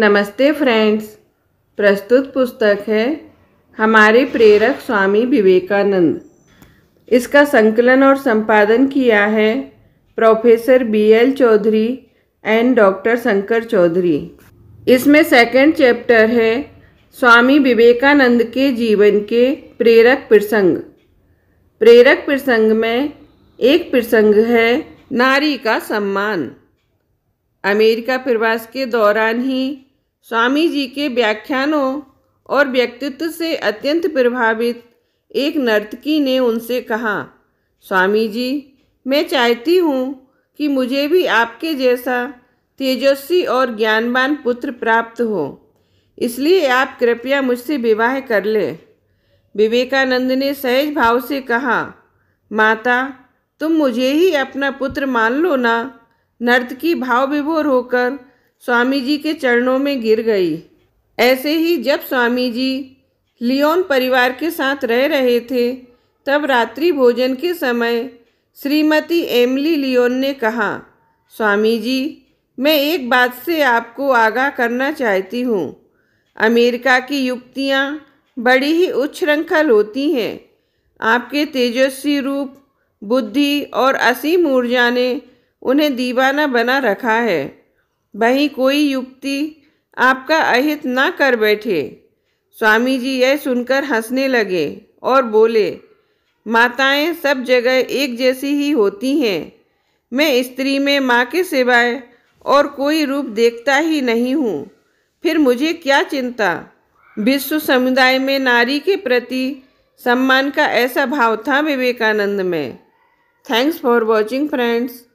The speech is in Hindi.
नमस्ते फ्रेंड्स प्रस्तुत पुस्तक है हमारे प्रेरक स्वामी विवेकानंद इसका संकलन और संपादन किया है professor B L Chaudhary and doctor Shankar Chaudhary इसमें सेकंड चैप्टर है स्वामी विवेकानंद के जीवन के प्रेरक प्रसंग प्रेरक प्रसंग में एक प्रसंग है नारी का सम्मान अमेरिका प्रवास के दौरान ही स्वामी जी के व्याख्यानों और व्यक्तित्व से अत्यंत प्रभावित एक नर्तकी ने उनसे कहा स्वामी जी मैं चाहती हूँ कि मुझे भी आपके जैसा तेजस्वी और ज्ञानवान पुत्र प्राप्त हो इसलिए आप कृपया मुझसे विवाह कर ले विवेकानंद ने सहज भाव से कहा माता तुम मुझे ही अपना पुत्र मान लो ना नर्तकी भाव विभोर होकर स्वामी जी के चरणों में गिर गई ऐसे ही जब स्वामी जी लियोन परिवार के साथ रह रहे थे तब रात्रि भोजन के समय श्रीमती एमली लियोन ने कहा स्वामी जी मैं एक बात से आपको आगाह करना चाहती हूँ अमेरिका की युक्तियाँ बड़ी ही उच्छृंखल होती हैं आपके तेजस्वी रूप बुद्धि और असीम ऊर्जा ने उन्हें दीवाना बना रखा है वहीं कोई युक्ति आपका अहित ना कर बैठे स्वामी जी यह सुनकर हंसने लगे और बोले माताएं सब जगह एक जैसी ही होती हैं मैं स्त्री में माँ के सिवाय और कोई रूप देखता ही नहीं हूँ फिर मुझे क्या चिंता विश्व समुदाय में नारी के प्रति सम्मान का ऐसा भाव था विवेकानंद में थैंक्स फॉर वॉचिंग फ्रेंड्स